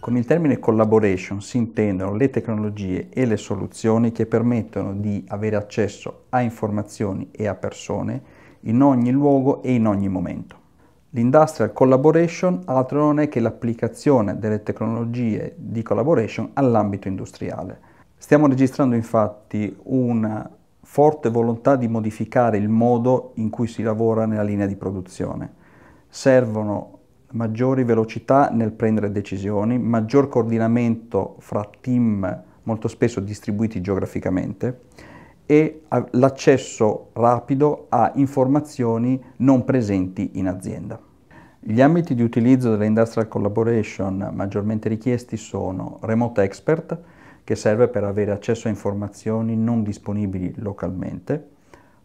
Con il termine collaboration si intendono le tecnologie e le soluzioni che permettono di avere accesso a informazioni e a persone in ogni luogo e in ogni momento. L'industrial collaboration altro non è che l'applicazione delle tecnologie di collaboration all'ambito industriale. Stiamo registrando infatti una forte volontà di modificare il modo in cui si lavora nella linea di produzione. Servono maggiori velocità nel prendere decisioni, maggior coordinamento fra team molto spesso distribuiti geograficamente e l'accesso rapido a informazioni non presenti in azienda. Gli ambiti di utilizzo dell'industrial collaboration maggiormente richiesti sono remote expert, che serve per avere accesso a informazioni non disponibili localmente,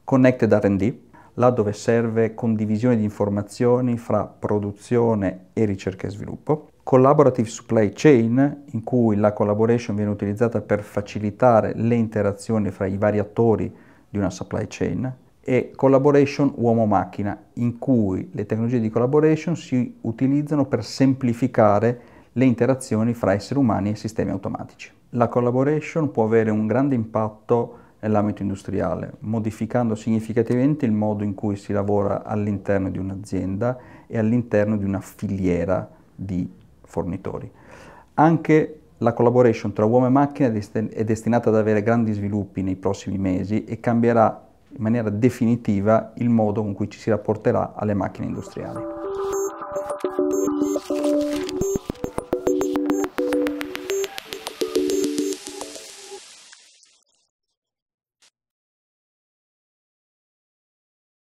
connected RD, là dove serve condivisione di informazioni fra produzione e ricerca e sviluppo, collaborative supply chain, in cui la collaboration viene utilizzata per facilitare le interazioni fra i vari attori di una supply chain, e collaboration uomo-macchina, in cui le tecnologie di collaboration si utilizzano per semplificare le interazioni fra esseri umani e sistemi automatici. La collaboration può avere un grande impatto nell'ambito industriale, modificando significativamente il modo in cui si lavora all'interno di un'azienda e all'interno di una filiera di fornitori. Anche la collaboration tra uomo e macchina è destinata ad avere grandi sviluppi nei prossimi mesi e cambierà in maniera definitiva il modo con cui ci si rapporterà alle macchine industriali.